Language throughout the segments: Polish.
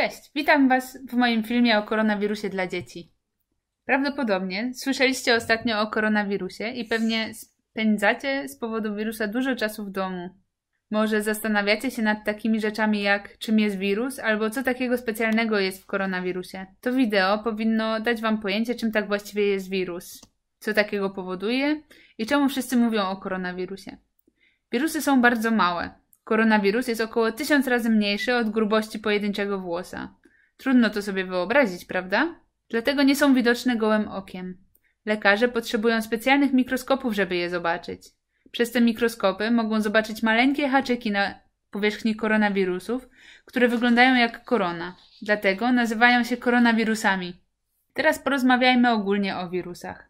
Cześć, witam Was w moim filmie o koronawirusie dla dzieci. Prawdopodobnie słyszeliście ostatnio o koronawirusie i pewnie spędzacie z powodu wirusa dużo czasu w domu. Może zastanawiacie się nad takimi rzeczami jak czym jest wirus albo co takiego specjalnego jest w koronawirusie. To wideo powinno dać Wam pojęcie, czym tak właściwie jest wirus, co takiego powoduje i czemu wszyscy mówią o koronawirusie. Wirusy są bardzo małe, Koronawirus jest około tysiąc razy mniejszy od grubości pojedynczego włosa. Trudno to sobie wyobrazić, prawda? Dlatego nie są widoczne gołym okiem. Lekarze potrzebują specjalnych mikroskopów, żeby je zobaczyć. Przez te mikroskopy mogą zobaczyć maleńkie haczyki na powierzchni koronawirusów, które wyglądają jak korona. Dlatego nazywają się koronawirusami. Teraz porozmawiajmy ogólnie o wirusach.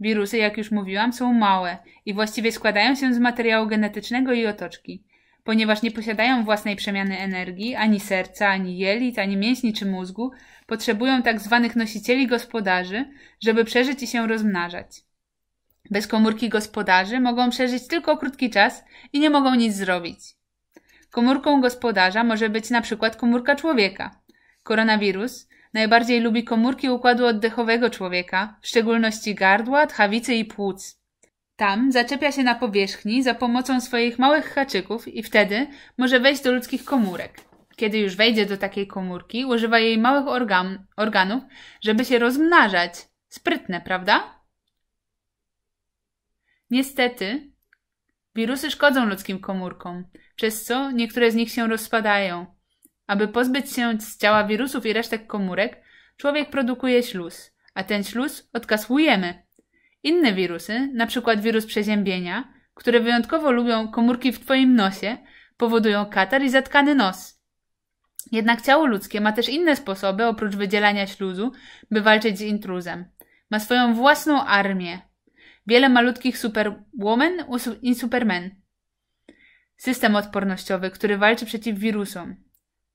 Wirusy, jak już mówiłam, są małe i właściwie składają się z materiału genetycznego i otoczki ponieważ nie posiadają własnej przemiany energii, ani serca, ani jelit, ani mięśni czy mózgu, potrzebują tak zwanych nosicieli gospodarzy, żeby przeżyć i się rozmnażać. Bez komórki gospodarzy mogą przeżyć tylko krótki czas i nie mogą nic zrobić. Komórką gospodarza może być na przykład komórka człowieka. Koronawirus najbardziej lubi komórki układu oddechowego człowieka, w szczególności gardła, tchawicy i płuc. Tam zaczepia się na powierzchni za pomocą swoich małych haczyków i wtedy może wejść do ludzkich komórek. Kiedy już wejdzie do takiej komórki, używa jej małych organ organów, żeby się rozmnażać. Sprytne, prawda? Niestety, wirusy szkodzą ludzkim komórkom, przez co niektóre z nich się rozpadają. Aby pozbyć się z ciała wirusów i resztek komórek, człowiek produkuje śluz, a ten śluz odkasłujemy inne wirusy, np. wirus przeziębienia, które wyjątkowo lubią komórki w Twoim nosie, powodują katar i zatkany nos. Jednak ciało ludzkie ma też inne sposoby, oprócz wydzielania śluzu, by walczyć z intruzem. Ma swoją własną armię. Wiele malutkich superwoman i supermen. System odpornościowy, który walczy przeciw wirusom.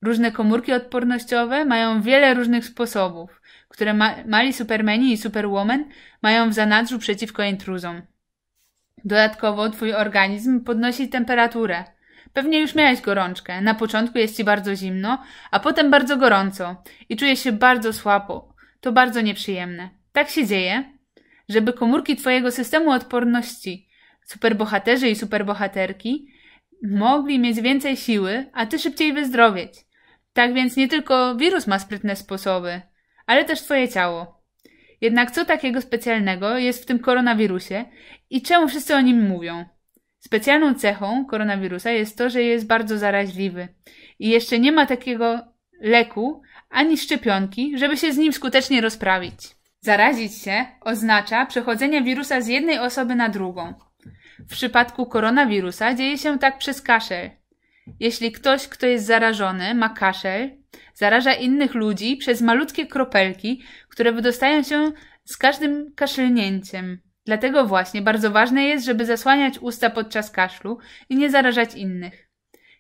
Różne komórki odpornościowe mają wiele różnych sposobów, które ma mali supermeni i superwoman mają w zanadrzu przeciwko intruzom. Dodatkowo twój organizm podnosi temperaturę. Pewnie już miałeś gorączkę. Na początku jest ci bardzo zimno, a potem bardzo gorąco i czujesz się bardzo słabo. To bardzo nieprzyjemne. Tak się dzieje, żeby komórki twojego systemu odporności, superbohaterzy i superbohaterki, mogli mieć więcej siły, a ty szybciej wyzdrowieć. Tak więc nie tylko wirus ma sprytne sposoby, ale też Twoje ciało. Jednak co takiego specjalnego jest w tym koronawirusie i czemu wszyscy o nim mówią? Specjalną cechą koronawirusa jest to, że jest bardzo zaraźliwy i jeszcze nie ma takiego leku ani szczepionki, żeby się z nim skutecznie rozprawić. Zarazić się oznacza przechodzenie wirusa z jednej osoby na drugą. W przypadku koronawirusa dzieje się tak przez kaszel, jeśli ktoś, kto jest zarażony, ma kaszel, zaraża innych ludzi przez malutkie kropelki, które wydostają się z każdym kaszlnięciem. Dlatego właśnie bardzo ważne jest, żeby zasłaniać usta podczas kaszlu i nie zarażać innych.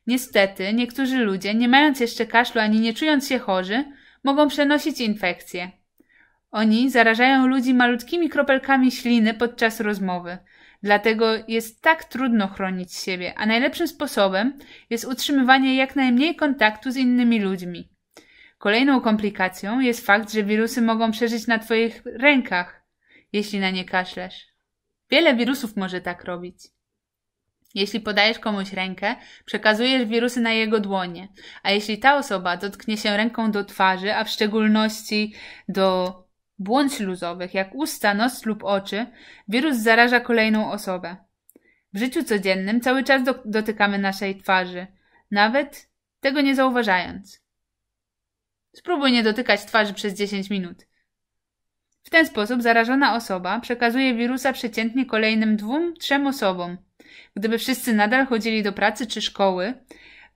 Niestety, niektórzy ludzie, nie mając jeszcze kaszlu ani nie czując się chorzy, mogą przenosić infekcje. Oni zarażają ludzi malutkimi kropelkami śliny podczas rozmowy. Dlatego jest tak trudno chronić siebie, a najlepszym sposobem jest utrzymywanie jak najmniej kontaktu z innymi ludźmi. Kolejną komplikacją jest fakt, że wirusy mogą przeżyć na Twoich rękach, jeśli na nie kaszlesz. Wiele wirusów może tak robić. Jeśli podajesz komuś rękę, przekazujesz wirusy na jego dłonie, a jeśli ta osoba dotknie się ręką do twarzy, a w szczególności do błąd śluzowych, jak usta, nos lub oczy, wirus zaraża kolejną osobę. W życiu codziennym cały czas do, dotykamy naszej twarzy, nawet tego nie zauważając. Spróbuj nie dotykać twarzy przez 10 minut. W ten sposób zarażona osoba przekazuje wirusa przeciętnie kolejnym dwóm, trzem osobom. Gdyby wszyscy nadal chodzili do pracy czy szkoły,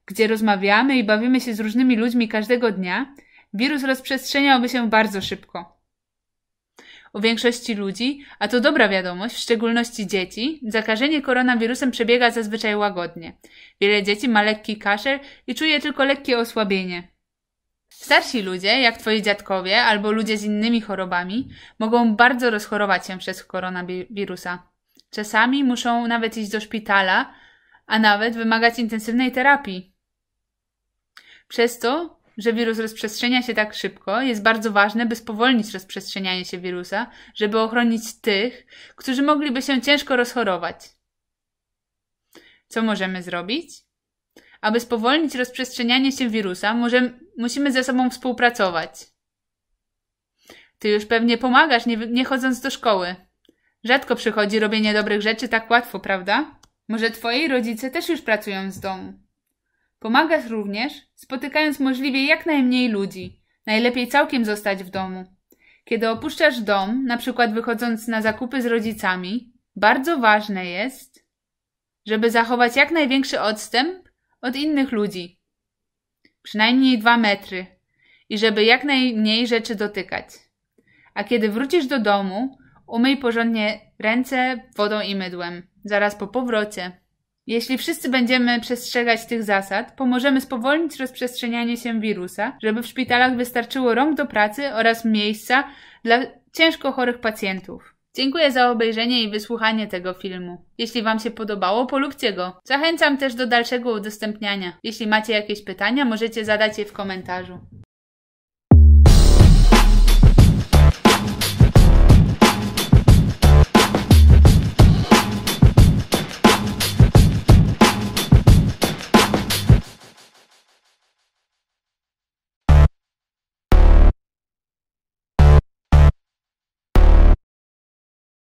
gdzie rozmawiamy i bawimy się z różnymi ludźmi każdego dnia, wirus rozprzestrzeniałby się bardzo szybko u większości ludzi, a to dobra wiadomość, w szczególności dzieci, zakażenie koronawirusem przebiega zazwyczaj łagodnie. Wiele dzieci ma lekki kaszel i czuje tylko lekkie osłabienie. Starsi ludzie, jak twoi dziadkowie albo ludzie z innymi chorobami, mogą bardzo rozchorować się przez koronawirusa. Czasami muszą nawet iść do szpitala, a nawet wymagać intensywnej terapii. Przez to że wirus rozprzestrzenia się tak szybko, jest bardzo ważne, by spowolnić rozprzestrzenianie się wirusa, żeby ochronić tych, którzy mogliby się ciężko rozchorować. Co możemy zrobić? Aby spowolnić rozprzestrzenianie się wirusa, możemy, musimy ze sobą współpracować. Ty już pewnie pomagasz, nie, nie chodząc do szkoły. Rzadko przychodzi robienie dobrych rzeczy tak łatwo, prawda? Może twoi rodzice też już pracują z domu. Pomagasz również, spotykając możliwie jak najmniej ludzi. Najlepiej całkiem zostać w domu. Kiedy opuszczasz dom, na przykład wychodząc na zakupy z rodzicami, bardzo ważne jest, żeby zachować jak największy odstęp od innych ludzi. Przynajmniej dwa metry. I żeby jak najmniej rzeczy dotykać. A kiedy wrócisz do domu, umyj porządnie ręce wodą i mydłem. Zaraz po powrocie. Jeśli wszyscy będziemy przestrzegać tych zasad, pomożemy spowolnić rozprzestrzenianie się wirusa, żeby w szpitalach wystarczyło rąk do pracy oraz miejsca dla ciężko chorych pacjentów. Dziękuję za obejrzenie i wysłuchanie tego filmu. Jeśli Wam się podobało, polubcie go. Zachęcam też do dalszego udostępniania. Jeśli macie jakieś pytania, możecie zadać je w komentarzu.